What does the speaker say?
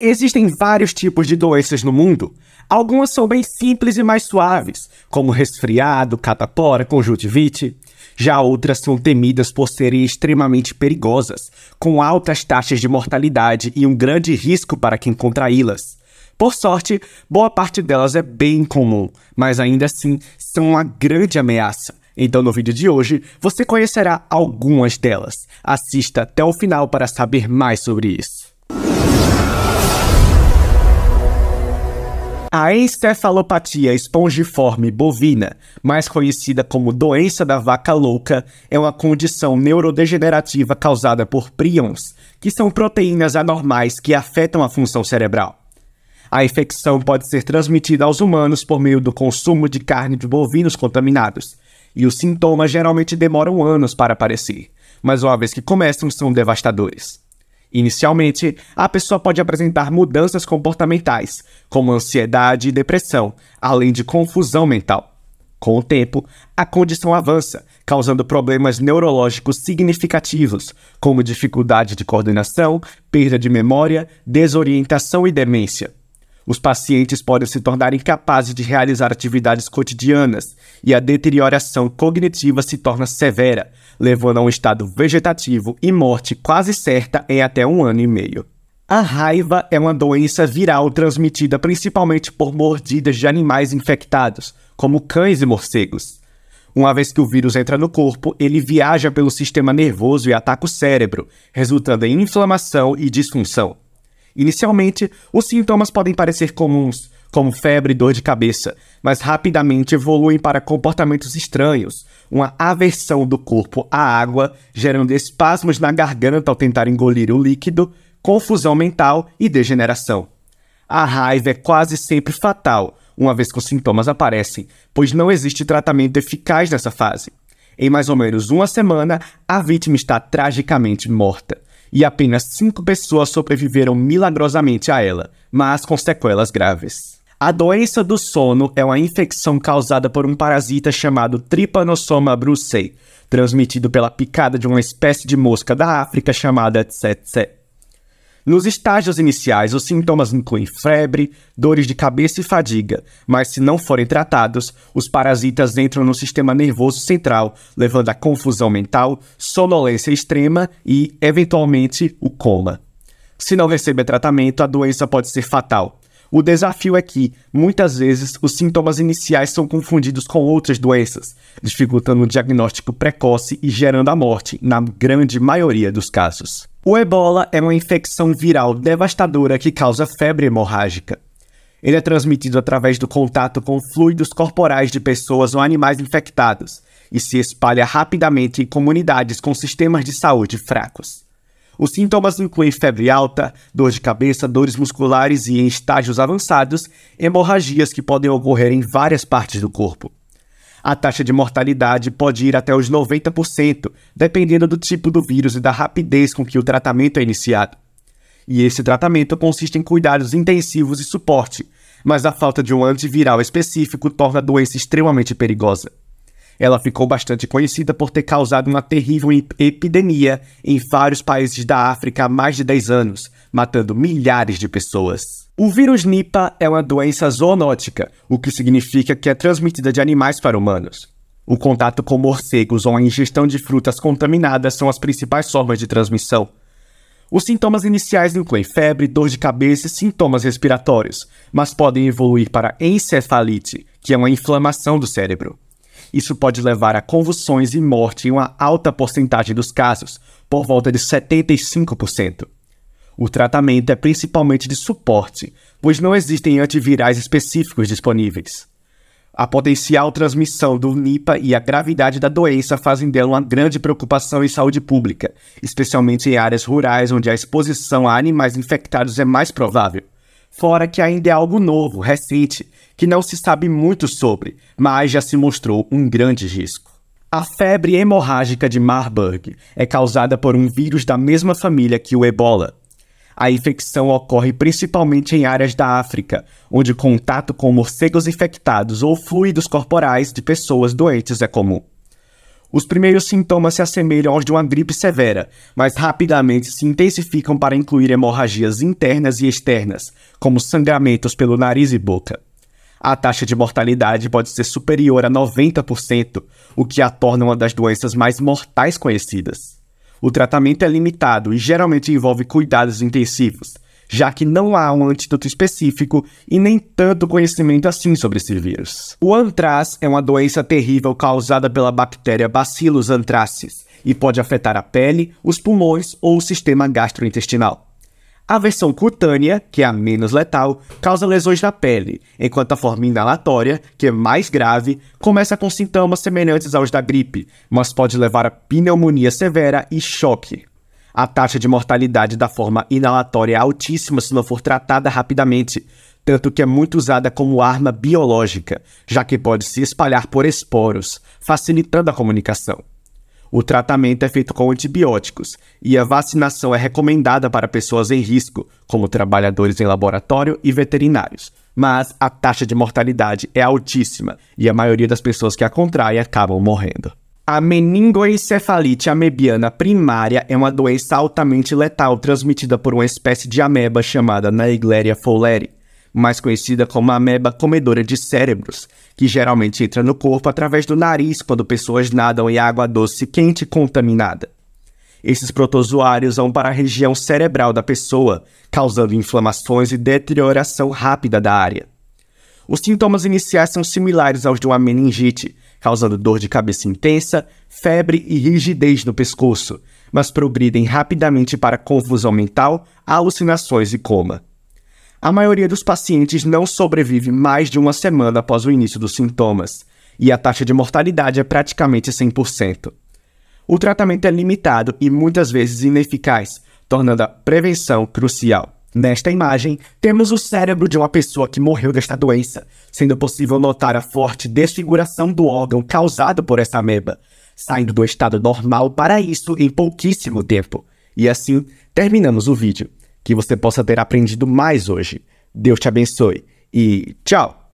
Existem vários tipos de doenças no mundo. Algumas são bem simples e mais suaves, como resfriado, catapora, conjuntivite. Já outras são temidas por serem extremamente perigosas, com altas taxas de mortalidade e um grande risco para quem contraí-las. Por sorte, boa parte delas é bem comum, mas ainda assim são uma grande ameaça. Então, no vídeo de hoje, você conhecerá algumas delas. Assista até o final para saber mais sobre isso. A encefalopatia espongiforme bovina, mais conhecida como doença da vaca louca, é uma condição neurodegenerativa causada por prions, que são proteínas anormais que afetam a função cerebral. A infecção pode ser transmitida aos humanos por meio do consumo de carne de bovinos contaminados, e os sintomas geralmente demoram anos para aparecer, mas uma vez que começam, são devastadores. Inicialmente, a pessoa pode apresentar mudanças comportamentais, como ansiedade e depressão, além de confusão mental. Com o tempo, a condição avança, causando problemas neurológicos significativos, como dificuldade de coordenação, perda de memória, desorientação e demência. Os pacientes podem se tornar incapazes de realizar atividades cotidianas e a deterioração cognitiva se torna severa, levando a um estado vegetativo e morte quase certa em até um ano e meio. A raiva é uma doença viral transmitida principalmente por mordidas de animais infectados, como cães e morcegos. Uma vez que o vírus entra no corpo, ele viaja pelo sistema nervoso e ataca o cérebro, resultando em inflamação e disfunção. Inicialmente, os sintomas podem parecer comuns, como febre e dor de cabeça, mas rapidamente evoluem para comportamentos estranhos, uma aversão do corpo à água, gerando espasmos na garganta ao tentar engolir o líquido, confusão mental e degeneração. A raiva é quase sempre fatal, uma vez que os sintomas aparecem, pois não existe tratamento eficaz nessa fase. Em mais ou menos uma semana, a vítima está tragicamente morta e apenas cinco pessoas sobreviveram milagrosamente a ela, mas com sequelas graves. A doença do sono é uma infecção causada por um parasita chamado Trypanosoma brucei, transmitido pela picada de uma espécie de mosca da África chamada tsetse. Nos estágios iniciais, os sintomas incluem febre, dores de cabeça e fadiga, mas se não forem tratados, os parasitas entram no sistema nervoso central, levando a confusão mental, sonolência extrema e, eventualmente, o coma. Se não receber tratamento, a doença pode ser fatal. O desafio é que, muitas vezes, os sintomas iniciais são confundidos com outras doenças, dificultando o diagnóstico precoce e gerando a morte, na grande maioria dos casos. O ebola é uma infecção viral devastadora que causa febre hemorrágica. Ele é transmitido através do contato com fluidos corporais de pessoas ou animais infectados e se espalha rapidamente em comunidades com sistemas de saúde fracos. Os sintomas incluem febre alta, dor de cabeça, dores musculares e, em estágios avançados, hemorragias que podem ocorrer em várias partes do corpo. A taxa de mortalidade pode ir até os 90%, dependendo do tipo do vírus e da rapidez com que o tratamento é iniciado. E esse tratamento consiste em cuidados intensivos e suporte, mas a falta de um antiviral específico torna a doença extremamente perigosa. Ela ficou bastante conhecida por ter causado uma terrível epidemia em vários países da África há mais de 10 anos, matando milhares de pessoas. O vírus Nipah é uma doença zoonótica, o que significa que é transmitida de animais para humanos. O contato com morcegos ou a ingestão de frutas contaminadas são as principais formas de transmissão. Os sintomas iniciais incluem febre, dor de cabeça e sintomas respiratórios, mas podem evoluir para encefalite, que é uma inflamação do cérebro. Isso pode levar a convulsões e morte em uma alta porcentagem dos casos, por volta de 75%. O tratamento é principalmente de suporte, pois não existem antivirais específicos disponíveis. A potencial transmissão do Nipa e a gravidade da doença fazem dela uma grande preocupação em saúde pública, especialmente em áreas rurais onde a exposição a animais infectados é mais provável. Fora que ainda é algo novo, recente, que não se sabe muito sobre, mas já se mostrou um grande risco. A febre hemorrágica de Marburg é causada por um vírus da mesma família que o ebola. A infecção ocorre principalmente em áreas da África, onde contato com morcegos infectados ou fluidos corporais de pessoas doentes é comum. Os primeiros sintomas se assemelham aos de uma gripe severa, mas rapidamente se intensificam para incluir hemorragias internas e externas, como sangramentos pelo nariz e boca. A taxa de mortalidade pode ser superior a 90%, o que a torna uma das doenças mais mortais conhecidas. O tratamento é limitado e geralmente envolve cuidados intensivos, já que não há um antídoto específico e nem tanto conhecimento assim sobre esse vírus. O antraz é uma doença terrível causada pela bactéria Bacillus anthracis e pode afetar a pele, os pulmões ou o sistema gastrointestinal. A versão cutânea, que é a menos letal, causa lesões na pele, enquanto a forma inalatória, que é mais grave, começa com sintomas semelhantes aos da gripe, mas pode levar a pneumonia severa e choque. A taxa de mortalidade da forma inalatória é altíssima se não for tratada rapidamente, tanto que é muito usada como arma biológica, já que pode se espalhar por esporos, facilitando a comunicação. O tratamento é feito com antibióticos e a vacinação é recomendada para pessoas em risco, como trabalhadores em laboratório e veterinários. Mas a taxa de mortalidade é altíssima e a maioria das pessoas que a contraem acabam morrendo. A meningoencefalite amebiana primária é uma doença altamente letal transmitida por uma espécie de ameba chamada Naegleria fowleri, mais conhecida como ameba comedora de cérebros, que geralmente entra no corpo através do nariz quando pessoas nadam em água doce quente contaminada. Esses protozoários vão para a região cerebral da pessoa, causando inflamações e deterioração rápida da área. Os sintomas iniciais são similares aos de uma meningite, causando dor de cabeça intensa, febre e rigidez no pescoço, mas progridem rapidamente para confusão mental, alucinações e coma. A maioria dos pacientes não sobrevive mais de uma semana após o início dos sintomas, e a taxa de mortalidade é praticamente 100%. O tratamento é limitado e muitas vezes ineficaz, tornando a prevenção crucial. Nesta imagem, temos o cérebro de uma pessoa que morreu desta doença, sendo possível notar a forte desfiguração do órgão causado por essa ameba, saindo do estado normal para isso em pouquíssimo tempo. E assim, terminamos o vídeo. Que você possa ter aprendido mais hoje. Deus te abençoe e tchau!